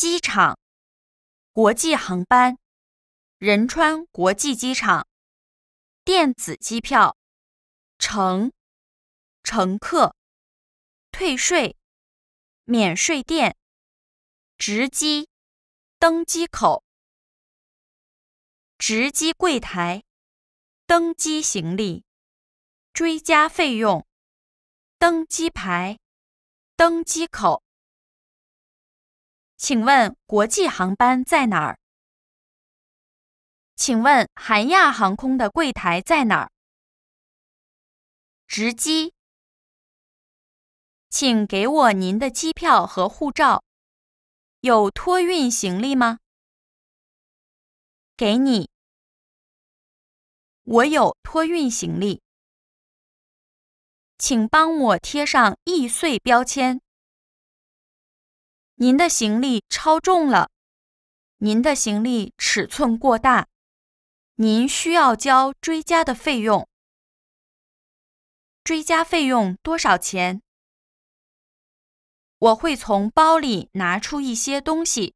机场，国际航班，仁川国际机场，电子机票，乘乘客，退税，免税店，值机，登机口，值机柜台，登机行李，追加费用，登机牌，登机口。请问国际航班在哪儿？请问韩亚航空的柜台在哪儿？值机，请给我您的机票和护照。有托运行李吗？给你。我有托运行李，请帮我贴上易碎标签。您的行李超重了，您的行李尺寸过大，您需要交追加的费用。追加费用多少钱？我会从包里拿出一些东西。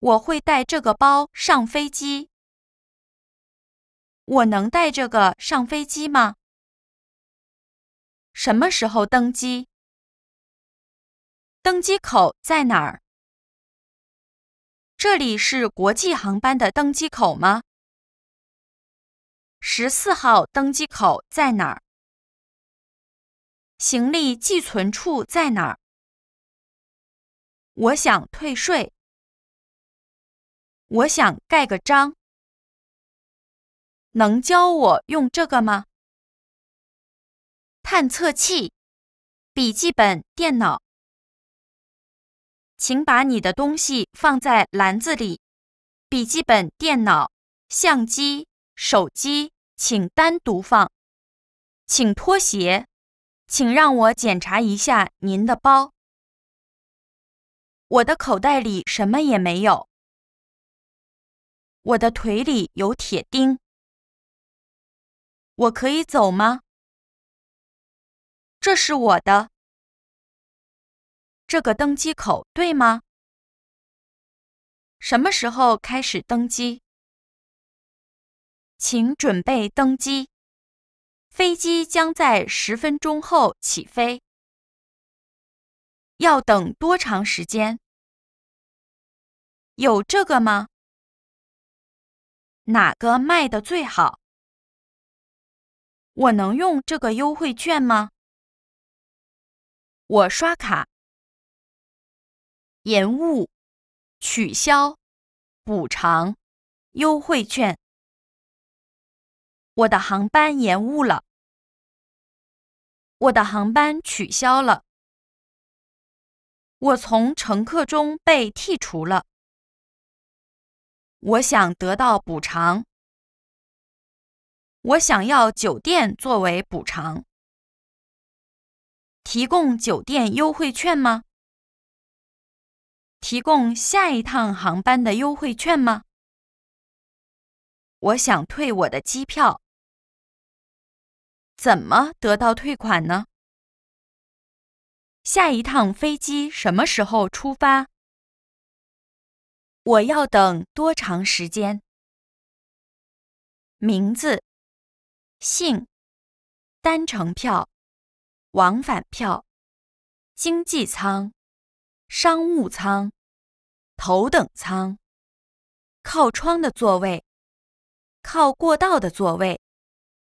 我会带这个包上飞机。我能带这个上飞机吗？什么时候登机？登机口在哪儿？这里是国际航班的登机口吗？十四号登机口在哪儿？行李寄存处在哪儿？我想退税。我想盖个章。能教我用这个吗？探测器，笔记本电脑。请把你的东西放在篮子里。笔记本电脑、相机、手机，请单独放。请脱鞋。请让我检查一下您的包。我的口袋里什么也没有。我的腿里有铁钉。我可以走吗？这是我的。这个登机口对吗？什么时候开始登机？请准备登机。飞机将在十分钟后起飞。要等多长时间？有这个吗？哪个卖的最好？我能用这个优惠券吗？我刷卡。延误、取消、补偿、优惠券。我的航班延误了。我的航班取消了。我从乘客中被剔除了。我想得到补偿。我想要酒店作为补偿。提供酒店优惠券吗？提供下一趟航班的优惠券吗？我想退我的机票，怎么得到退款呢？下一趟飞机什么时候出发？我要等多长时间？名字、姓、单程票、往返票、经济舱。商务舱、头等舱、靠窗的座位、靠过道的座位、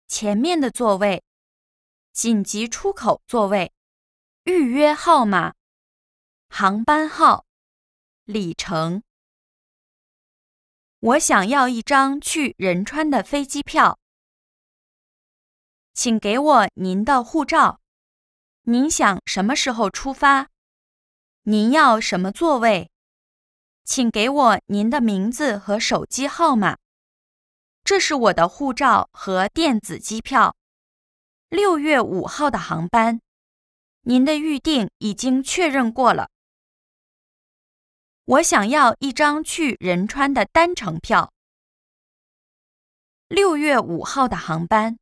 前面的座位、紧急出口座位、预约号码、航班号、里程。我想要一张去仁川的飞机票，请给我您的护照。您想什么时候出发？您要什么座位？请给我您的名字和手机号码。这是我的护照和电子机票。六月五号的航班。您的预定已经确认过了。我想要一张去仁川的单程票。六月五号的航班。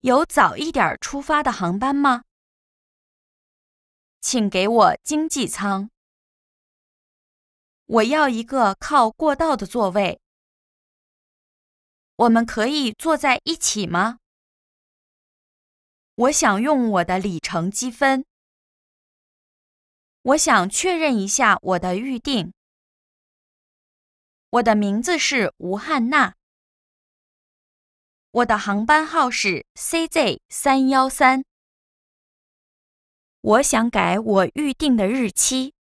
有早一点出发的航班吗？请给我经济舱。我要一个靠过道的座位。我们可以坐在一起吗？我想用我的里程积分。我想确认一下我的预定。我的名字是吴汉娜。我的航班号是 CZ 三幺三。我想改我预定的日期。